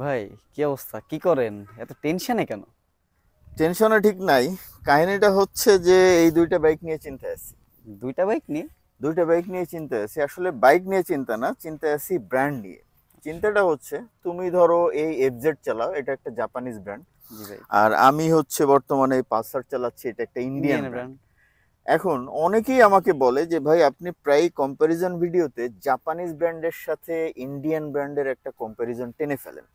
ভাই কি অবস্থা কি করেন এত টেনশনে কেন টেনশনে ঠিক নাই কাহিনীটা হচ্ছে যে এই দুইটা বাইক নিয়ে চিন্তা আছি দুইটা বাইক নিয়ে দুইটা বাইক নিয়ে চিন্তা আছি আসলে বাইক নিয়ে চিন্তা না চিন্তা আছি ব্র্যান্ড নিয়ে চিন্তাটা হচ্ছে তুমি ধরো এই এফজেড চালাও এটা একটা জাপানিজ ব্র্যান্ড আর আমি হচ্ছে বর্তমানে এই পালসার চালাচ্ছি এটা একটা ইন্ডিয়ান ব্র্যান্ড এখন অনেকেই আমাকে বলে যে ভাই আপনি প্রায় কম্পারিজন ভিডিওতে জাপানিজ ব্র্যান্ডের সাথে ইন্ডিয়ান ব্র্যান্ডের একটা কম্প্যারিজন টেনে ফেলেন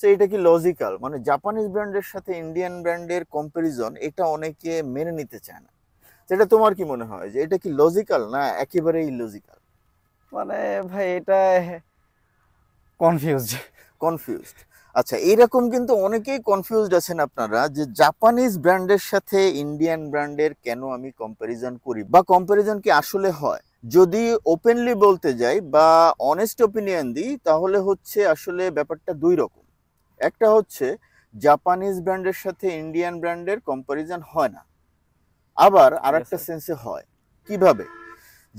সো এটা কি লজিক্যাল মানে জাপানিজ ব্র্যান্ডের সাথে ইন্ডিয়ান ব্র্যান্ডের কম্প্যারিজন এটা অনেকে মেনে নিতে চায় না সেটা তোমার কি মনে হয় যে এটা কি লজিক্যাল না একেবারে ইলজিক্যাল মানে ভাই এটা কনফিউজড কনফিউজড আচ্ছা এইরকম কিন্তু অনেকেই কনফিউজড আছেন আপনারা যে জাপানিজ ব্র্যান্ডের সাথে ইন্ডিয়ান ব্র্যান্ডের কেন আমি কম্প্যারিজন করি বা কম্প্যারিজন কি আসলে হয় যদি ওপেনলি বলতে যাই বা অনেস্ট ওপিনিয়ন দিই তাহলে হচ্ছে আসলে ব্যাপারটা দুই রকম একটা হচ্ছে জাপানিজ ব্র্যান্ডের সাথে ইন্ডিয়ান ব্র্যান্ডের কম্পারিজন হয় না আবার আর একটা সেন্সে হয় কিভাবে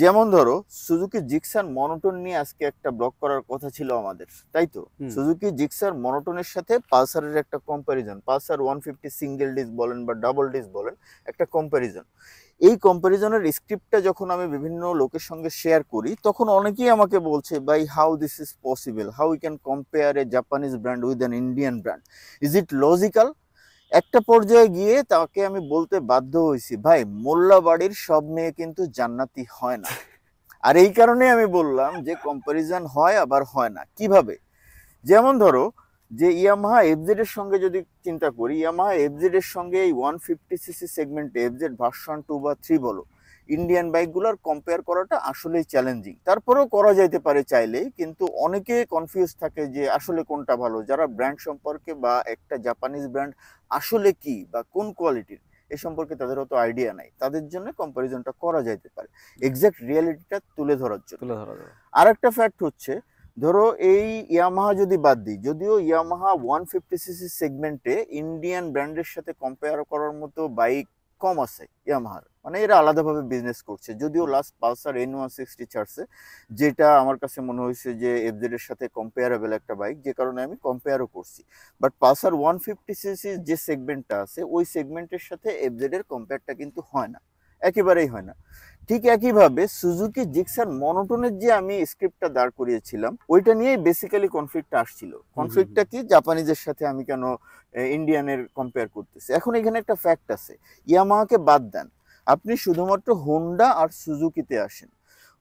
যেমন ধরো সুজুকি জিক্সার মনোটন নিয়ে আজকে একটা ব্লক করার কথা ছিল আমাদের তাই তো সুজুকি জিক্সার মনোটনের সাথে পালসারের একটা comparison Pulsar one fifty single disc বলেন বা ডাবল ডিস বলেন একটা কম্প্যারিজন এই কম্প্যারিজনের স্ক্রিপ্টটা যখন আমি বিভিন্ন লোকের সঙ্গে শেয়ার করি তখন অনেকেই আমাকে বলছে বাই how this is possible how you can compare a Japanese brand with an Indian brand is it logical একটা পর্যায়ে গিয়ে তাকে আমি বলতে বাধ্য হয়েছি ভাই মোল্লা বাড়ির সব মেয়ে কিন্তু জান্নাতি হয় না আর এই কারণে আমি বললাম যে কম্পারিজন হয় আবার হয় না কিভাবে যেমন ধরো যে ইয়ামাহা এফজেড এর সঙ্গে যদি চিন্তা করি ইয়ামাহা এফজেড এর সঙ্গে এই ওয়ান ফিফটি সিসি সেগমেন্টে এফজেড ভার্সন টু বা থ্রি বলো ইন্ডিয়ান বাইকগুলোর কম্পেয়ার করাটা আসলেই চ্যালেঞ্জিং তারপরেও করা যাইতে পারে চাইলে কিন্তু অনেকে কনফিউজ থাকে যে আসলে কোনটা ভালো যারা ব্র্যান্ড সম্পর্কে বা একটা জাপানিজ ব্র্যান্ড আসলে কি বা কোন কোয়ালিটির এ সম্পর্কে তাদের অত আইডিয়া নাই তাদের জন্য কম্প্যারিজনটা করা যাইতে পারে এক্সাক্ট রিয়ালিটিটা তুলে ধরার জন্য তুলে ধরা আর একটা ফ্যাক্ট হচ্ছে ধরো এই ইয়ামাহা যদি বাদ দিই যদিও ইয়ামাহা ওয়ান ফিফটি সিসি সেগমেন্টে ইন্ডিয়ান ব্র্যান্ডের সাথে কম্পেয়ার করার মতো বাইক কম আছে ইয়ামাহার মানে এরা আলাদাভাবে বিজনেস করছে যদিও last Pulsar N one sixty ছাড়ছে যেটা আমার কাছে মনে হয়েছে যে এর সাথে কম্পেয়ারেবল একটা বাইক যে কারণে আমি কম্পেয়ারও করছি বাট পালসার ওয়ান ফিফটি সিসির যে সেগমেন্টটা আছে ওই সেগমেন্টের সাথে এর কম্পেয়ারটা কিন্তু হয় না একেবারেই হয় না ঠিক একইভাবে সুজুকি জিক্সার মনোটনের যে আমি স্ক্রিপ্টটা দাঁড় করিয়েছিলাম ওইটা নিয়েই বেসিক্যালি কনফ্লিক্টটা আসছিল কনফ্লিক্টটা কি জাপানিজের সাথে আমি কেন ইন্ডিয়ানের কম্পেয়ার করতেছি এখন এখানে একটা ফ্যাক্ট আছে ইয়ামাহাকে বাদ দেন আপনি শুধুমাত্র হোন্ডা আর সুজুকিতে আসেন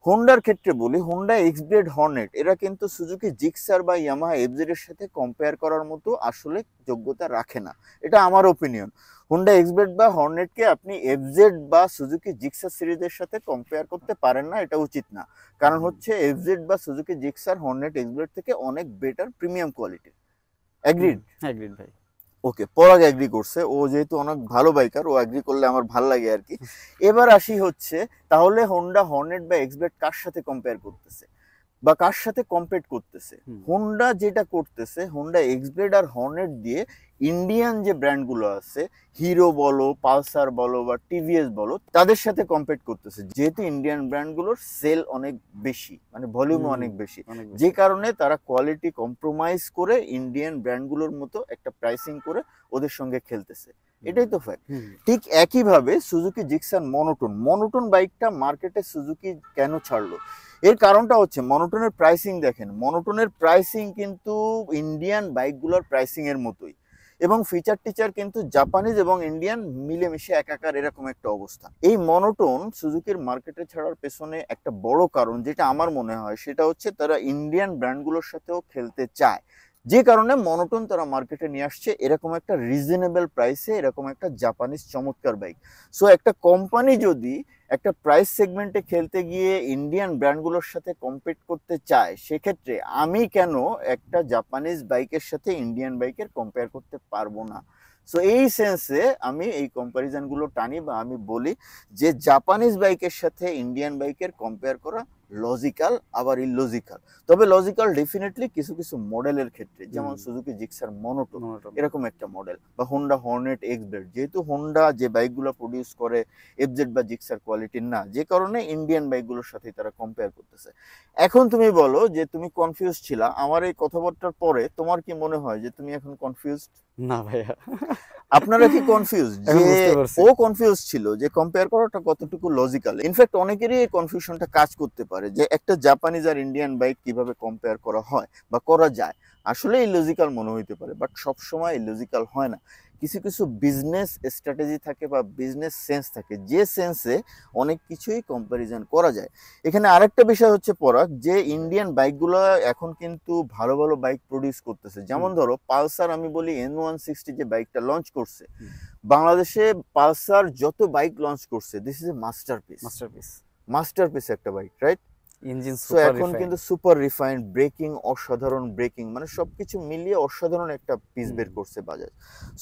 হোন্ডার ক্ষেত্রে বলি হোন্ডা এক্সব্লেড হর্নেট এরা কিন্তু সুজুকি জিক্সার বা ইয়ামাহা এফজেড এর সাথে কম্পেয়ার করার মতো আসলে যোগ্যতা রাখে না এটা আমার ওপিনিয়ন হোন্ডা এক্সব্লেড বা হর্নেটকে আপনি এফজেড বা সুজুকি জিক্সার সিরিজের সাথে কম্পেয়ার করতে পারেন না এটা উচিত না কারণ হচ্ছে এফজেড বা সুজুকি জিক্সার হর্নেট এক্সব্লেড থেকে অনেক বেটার প্রিমিয়াম কোয়ালিটির অ্যাগ্রিড অ্যাগ্রিড ভাই ওকে পরাগ অ্যাগ্রি করছে ও যেহেতু অনেক ভালো বাইকার ও অ্যাগ্রি করলে আমার ভালো লাগে আর কি এবার আসি হচ্ছে তাহলে হোন্ডা হর্নেট বা এক্সবেট কার সাথে কম্পেয়ার করতেছে বা কার সাথে কম্পেট করতেছে হোন্ডা যেটা করতেছে হোন্ডা এক্সব্লেড আর হর্নেট দিয়ে ইন্ডিয়ান যে ব্র্যান্ডগুলো আছে হিরো বলো পালসার বলো বা টিভিএস বলো তাদের সাথে কম্পেট করতেছে যেহেতু ইন্ডিয়ান ব্র্যান্ডগুলোর সেল অনেক বেশি মানে ভলিউম অনেক বেশি যে কারণে তারা কোয়ালিটি কম্প্রোমাইজ করে ইন্ডিয়ান ব্র্যান্ডগুলোর মতো একটা প্রাইসিং করে ওদের সঙ্গে খেলতেছে এটাই তো ফ্যাক্ট ঠিক একইভাবে সুজুকি জিক্সান মনোটন মনোটন বাইকটা মার্কেটে সুজুকি কেন ছাড়লো এর কারণটা হচ্ছে মনোটনের প্রাইসিং দেখেন মনোটনের প্রাইসিং কিন্তু ইন্ডিয়ান বাইকগুলোর প্রাইসিংয়ের মতোই এবং ফিচার টিচার কিন্তু জাপানিজ এবং ইন্ডিয়ান মিলেমিশে একাকার এরকম একটা অবস্থা এই মনোটোন সুজুকির মার্কেটে ছাড়ার পেছনে একটা বড় কারণ যেটা আমার মনে হয় সেটা হচ্ছে তারা ইন্ডিয়ান ব্র্যান্ডগুলোর সাথেও খেলতে চায় যে কারণে মনোটন তারা মার্কেটে নিয়ে আসছে এরকম একটা রিজনেবল প্রাইসে এরকম একটা জাপানিজ চমৎকার বাইক সো একটা কোম্পানি যদি একটা প্রাইস সেগমেন্টে খেলতে গিয়ে ইন্ডিয়ান ব্র্যান্ডগুলোর সাথে কম্পিট করতে চায় সেক্ষেত্রে আমি কেন একটা জাপানিজ বাইকের সাথে ইন্ডিয়ান বাইকের কম্পেয়ার করতে পারবো না সো এই সেন্সে আমি এই কম্প্যারিজনগুলো টানি বা আমি বলি যে জাপানিজ বাইকের সাথে ইন্ডিয়ান বাইকের কম্পেয়ার করা লজিক্যাল আবার ইলজিক্যাল তবে লজিক্যাল ডেফিনেটলি কিছু কিছু মডেলের ক্ষেত্রে যেমন সুজুকি জিক্সার মনোটো এরকম একটা মডেল বা হোন্ডা হর্নেট এক্স এক্সবেড যেহেতু হোন্ডা যে বাইকগুলো প্রডিউস করে এফজেড বা জিক্সার কোয়ালিটির না যে কারণে ইন্ডিয়ান বাইকগুলোর সাথে তারা কম্পেয়ার করতেছে এখন তুমি বলো যে তুমি কনফিউজ ছিলা আমার এই কথাবার্তার পরে তোমার কি মনে হয় যে তুমি এখন কনফিউজ না ভাইয়া আপনারা কি কনফিউজ যে ও কনফিউজ ছিল যে কম্পেয়ার করাটা কতটুকু লজিক্যাল ইনফ্যাক্ট অনেকেরই এই কনফিউশনটা কাজ করতে পারে পারে যে একটা জাপানিজ আর ইন্ডিয়ান বাইক কিভাবে কম্পেয়ার করা হয় বা করা যায় আসলে এই লজিক্যাল মনে হইতে পারে বাট সবসময় লজিক্যাল হয় না কিছু কিছু বিজনেস স্ট্র্যাটেজি থাকে বা বিজনেস সেন্স থাকে যে সেন্সে অনেক কিছুই কম্প্যারিজন করা যায় এখানে আরেকটা বিষয় হচ্ছে পরাগ যে ইন্ডিয়ান বাইকগুলো এখন কিন্তু ভালো ভালো বাইক প্রডিউস করতেছে যেমন ধরো পালসার আমি বলি এন ওয়ান সিক্সটি যে বাইকটা লঞ্চ করছে বাংলাদেশে পালসার যত বাইক লঞ্চ করছে this is a masterpiece masterpiece masterpiece একটা বাইক রাইট ইঞ্জিন সো এখন কিন্তু সুপার রিফাইন্ড ব্রেকিং অসাধারণ ব্রেকিং মানে সবকিছু মিলিয়ে অসাধারণ একটা পিস বের করছে বাজাজ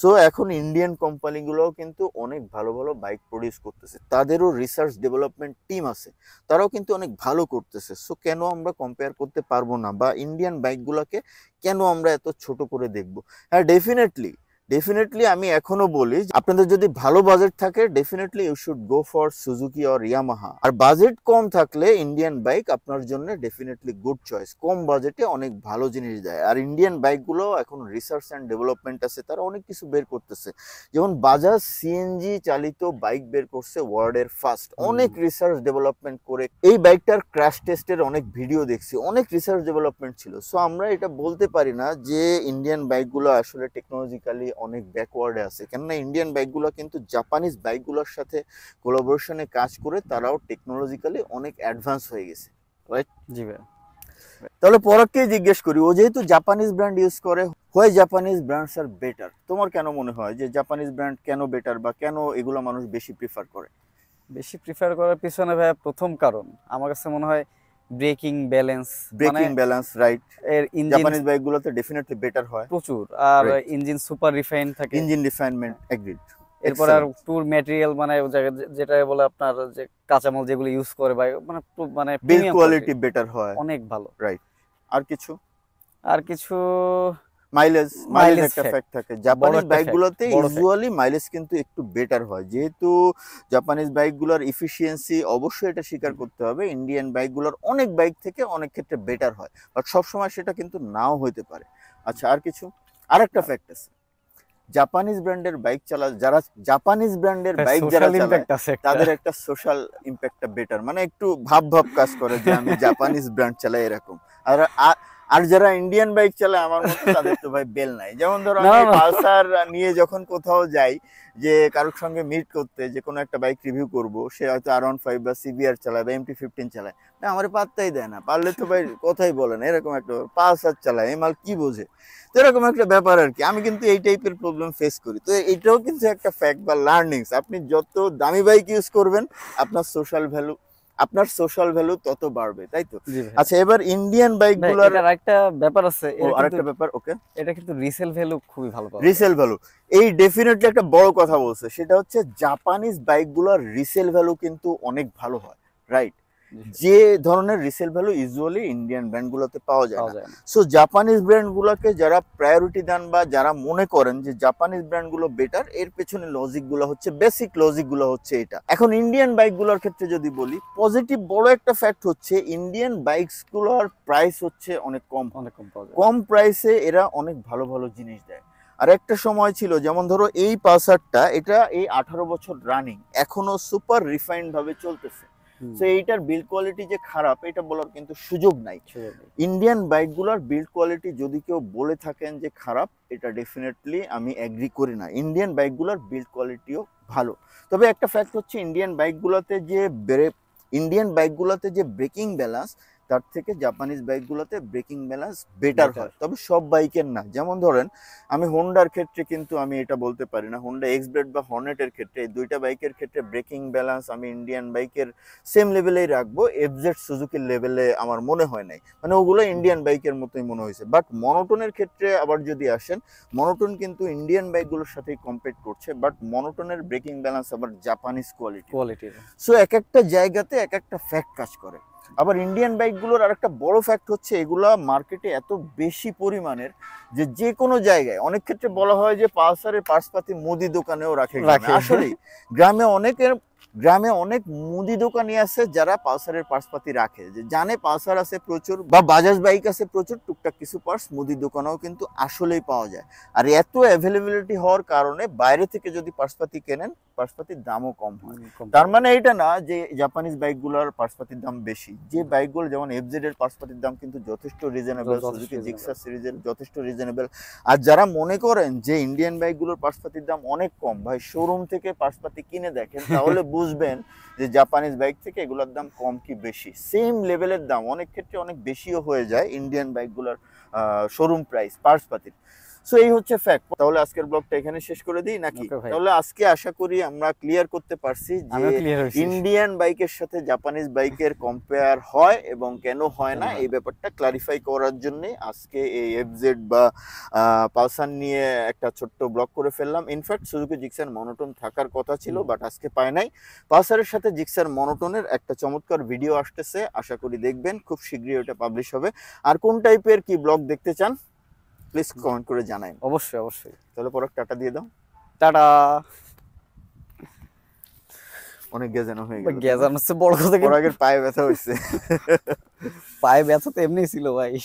সো এখন ইন্ডিয়ান কোম্পানিগুলোও কিন্তু অনেক ভালো ভালো বাইক প্রডিউস করতেছে তাদেরও রিসার্চ ডেভেলপমেন্ট টিম আছে তারাও কিন্তু অনেক ভালো করতেছে সো কেন আমরা কম্পেয়ার করতে পারবো না বা ইন্ডিয়ান বাইকগুলোকে কেন আমরা এত ছোট করে দেখব হ্যাঁ ডেফিনেটলি ডেফিনেটলি আমি এখনো বলি আপনাদের যদি ভালো বাজেট থাকে definitely you should go for Suzuki or Yamaha আর বাজেট কম থাকলে ইন্ডিয়ান বাইক আপনার জন্য ডেফিনেটলি গুড চয়েস কম বাজেটে অনেক ভালো জিনিস দেয় আর ইন্ডিয়ান বাইকগুলো এখন রিসার্চ অ্যান্ড ডেভেলপমেন্ট আছে তারা অনেক কিছু বের করতেছে যেমন বাজাজ সিএনজি চালিত বাইক বের করছে ওয়ার্ল্ডের ফার্স্ট অনেক রিসার্চ ডেভেলপমেন্ট করে এই বাইকটার ক্র্যাশ টেস্টের অনেক ভিডিও দেখছি অনেক রিসার্চ ডেভেলপমেন্ট ছিল সো আমরা এটা বলতে পারি না যে ইন্ডিয়ান বাইকগুলো আসলে টেকনোলজিক্যালি অনেক ব্যাকওয়ার্ডে আছে কেননা ইন্ডিয়ান বাইকগুলো কিন্তু জাপানিজ বাইকগুলোর সাথে কোলাবোরেশনে কাজ করে তারাও টেকনোলজিক্যালি অনেক অ্যাডভান্স হয়ে গেছে রাইট জি ভাই তাহলে পরককেই জিজ্ঞেস করি ও যেহেতু জাপানিজ ব্র্যান্ড ইউজ করে why Japanese brands are better তোমার কেন মনে হয় যে জাপানিজ ব্র্যান্ড কেন বেটার বা কেন এগুলো মানুষ বেশি প্রিফার করে বেশি প্রিফার করার পিছনে ভাই প্রথম কারণ আমার কাছে মনে হয় ব্রেকিং ব্যালেন্স ব্রেকিং মানে ব্যালেন্স রাইট এর ইঞ্জিন জাপানিজ বাইকগুলোতে ডেফিনেটলি বেটার হয় প্রচুর আর ইঞ্জিন সুপার রিফাইন থাকে ইঞ্জিন রিফাইনমেন্ট এগ্রিড এরপর আর ট্যুর ম্যাটেরিয়াল মানে যেটা বলে আপনার যে কাঁচামাল যেগুলো ইউজ করে বা মানে মানে বিল্ড কোয়ালিটি বেটার হয় অনেক ভালো রাইট আর কিছু আর কিছু মাইলেজ মাইলেজ একটা থাকে জাপানিজ বাইকগুলোতে ইউজুয়ালি মাইলেজ কিন্তু একটু বেটার হয় যেহেতু জাপানিজ বাইকগুলোর ইফিসিয়েন্সি অবশ্যই এটা স্বীকার করতে হবে ইন্ডিয়ান বাইকগুলোর অনেক বাইক থেকে অনেক ক্ষেত্রে বেটার হয় বাট সবসময় সেটা কিন্তু নাও হইতে পারে আচ্ছা আর কিছু আর একটা ফ্যাক্ট আছে জাপানিজ ব্র্যান্ডের বাইক চালা যারা জাপানিজ ব্র্যান্ডের বাইক যারা চালায় তাদের একটা সোশ্যাল ইম্প্যাক্টটা বেটার মানে একটু ভাব ভাব কাজ করে যে আমি জাপানিজ ব্র্যান্ড চালাই এরকম আর আর যারা ইন্ডিয়ান বাইক চালায় আমার মতো তাদের তো ভাই বেল নাই যেমন ধরো আমি পালসার নিয়ে যখন কোথাও যাই যে কারোর সঙ্গে মিট করতে যে কোনো একটা বাইক রিভিউ করব সে হয়তো আর ওয়ান ফাইভ বা সিবিআর চালায় বা এমটি ফিফটিন চালায় না আমার পাত্তাই দেয় না পারলে তো ভাই কথাই বলে না এরকম একটা পালসার চালায় এমাল কি বোঝে তো এরকম একটা ব্যাপার আর কি আমি কিন্তু এই টাইপের প্রবলেম ফেস করি তো এটাও কিন্তু একটা ফ্যাক্ট বা লার্নিংস আপনি যত দামি বাইক ইউজ করবেন আপনার সোশ্যাল ভ্যালু আপনার সোশ্যাল ভ্যালু তত বাড়বে তাই তো আচ্ছা এবার ইন্ডিয়ান বাইক আর একটা ব্যাপার আছে ও আরেকটা ব্যাপার ওকে এটা কিন্তু রিসেল ভ্যালু খুবই ভালো রিসেল ভ্যালু এই ডেফিনেটলি একটা বড় কথা বলছে সেটা হচ্ছে জাপানিজ বাইক বাইকগুলোর রিসেল ভ্যালু কিন্তু অনেক ভালো হয় রাইট যে ধরনের রিসেল ভ্যালু ইউজুয়ালি ইন্ডিয়ান ব্র্যান্ডগুলোতে পাওয়া যায় না সো জাপানিজ ব্র্যান্ডগুলোকে যারা প্রায়োরিটি দেন বা যারা মনে করেন যে জাপানিজ ব্র্যান্ডগুলো বেটার এর পেছনে লজিকগুলো হচ্ছে বেসিক লজিকগুলো হচ্ছে এটা এখন ইন্ডিয়ান বাইকগুলোর ক্ষেত্রে যদি বলি পজিটিভ বড় একটা ফ্যাক্ট হচ্ছে ইন্ডিয়ান বাইকসগুলোর প্রাইস হচ্ছে অনেক কম অনেক কম কম প্রাইসে এরা অনেক ভালো ভালো জিনিস দেয় আর একটা সময় ছিল যেমন ধরো এই পালসারটা এটা এই আঠারো বছর রানিং এখনো সুপার রিফাইন্ড ভাবে চলতেছে এইটার বিল্ড কোয়ালিটি যে খারাপ এটা বলার কিন্তু সুযোগ নাই ইন্ডিয়ান বাইকগুলোর বিল্ড কোয়ালিটি যদি কেউ বলে থাকেন যে খারাপ এটা ডেফিনেটলি আমি অ্যাগ্রি করি না ইন্ডিয়ান বাইকগুলোর বিল্ড কোয়ালিটিও ভালো তবে একটা ফ্যাক্ট হচ্ছে ইন্ডিয়ান বাইকগুলোতে যে ব্রেক ইন্ডিয়ান বাইকগুলোতে যে ব্রেকিং ব্যালান্স তার থেকে জাপানিজ বাইকগুলোতে ব্রেকিং ব্যালেন্স বেটার হয় তবে সব বাইকের না যেমন ধরেন আমি হোন্ডার ক্ষেত্রে কিন্তু আমি এটা বলতে পারি না হোন্ডা এক্সব্রেড বা হর্নেটের ক্ষেত্রে এই দুইটা বাইকের ক্ষেত্রে ব্রেকিং ব্যালেন্স আমি ইন্ডিয়ান বাইকের সেম লেভেলেই রাখবো এফজেড সুজুকির লেভেলে আমার মনে হয় নাই মানে ওগুলো ইন্ডিয়ান বাইকের মতোই মনে হয়েছে বাট মনোটনের ক্ষেত্রে আবার যদি আসেন মনোটন কিন্তু ইন্ডিয়ান বাইকগুলোর সাথেই কম্পিট করছে বাট মনোটনের ব্রেকিং ব্যালেন্স আবার জাপানিজ কোয়ালিটি কোয়ালিটি সো এক একটা জায়গাতে এক একটা ফ্যাক্ট কাজ করে আবার ইন্ডিয়ান বাইকগুলোর আর একটা বড় ফ্যাক্ট হচ্ছে এগুলা মার্কেটে এত বেশি পরিমাণের যে যে কোনো জায়গায় অনেক ক্ষেত্রে বলা হয় যে পালসারের পার্সপাতি মুদি দোকানেও রাখে আসলে গ্রামে অনেকের গ্রামে অনেক মুদি দোকানি আছে যারা পালসারের পার্সপাতি রাখে যে জানে পালসার আছে প্রচুর বা বাজাজ বাইক আছে প্রচুর টুকটাক কিছু পার্স মুদি দোকানেও কিন্তু আসলেই পাওয়া যায় আর এত অ্যাভেলেবিলিটি হওয়ার কারণে বাইরে থেকে যদি পার্সপাতি কেনেন পার্সপাতির দামও কম হয় তার মানে এটা না যে জাপানিজ বাইকগুলোর পার্সপাতির দাম বেশি যে বাইকগুলো যেমন এফজেড এর পার্সপাতির দাম কিন্তু যথেষ্ট রিজনেবল সুজুকি সিরিজের যথেষ্ট রিজনেবল আর যারা মনে করেন যে ইন্ডিয়ান বাইকগুলোর পার্সপাতির দাম অনেক কম ভাই শোরুম থেকে পার্সপাতি কিনে দেখেন তাহলে বুঝবেন যে জাপানিজ বাইক থেকে এগুলোর দাম কম কি বেশি সেম লেভেলের দাম অনেক ক্ষেত্রে অনেক বেশিও হয়ে যায় ইন্ডিয়ান বাইকগুলোর শোরুম প্রাইস পার্স পাতি সো এই হচ্ছে ফ্যাক্ট তাহলে আজকের ব্লগটা এখানে শেষ করে দিই নাকি তাহলে আজকে আশা করি আমরা ক্লিয়ার করতে পারছি যে ইন্ডিয়ান বাইকের সাথে জাপানিজ বাইকের কম্পেয়ার হয় এবং কেন হয় না এই ব্যাপারটা ক্লারিফাই করার জন্য আজকে এই এফজেড বা পালসার নিয়ে একটা ছোট্ট ব্লগ করে ফেললাম ইনফ্যাক্ট সুজুকি জিক্সার মনোটন থাকার কথা ছিল বাট আজকে পায় নাই পালসারের সাথে জিক্সার মনোটনের একটা চমৎকার ভিডিও আসতেছে আশা করি দেখবেন খুব শীঘ্রই ওটা পাবলিশ হবে আর কোন টাইপের কি ব্লগ দেখতে চান প্লিজ কমেন্ট করে জানাই অবশ্যই অবশ্যই তাহলে পরে টাটা দিয়ে দাও টাটা অনেক গেজানো হয়ে গেল গেজানো হচ্ছে বড় কথা আগের পায়ে ব্যথা হয়েছে পায়ে ব্যথা তো এমনি ছিল ভাই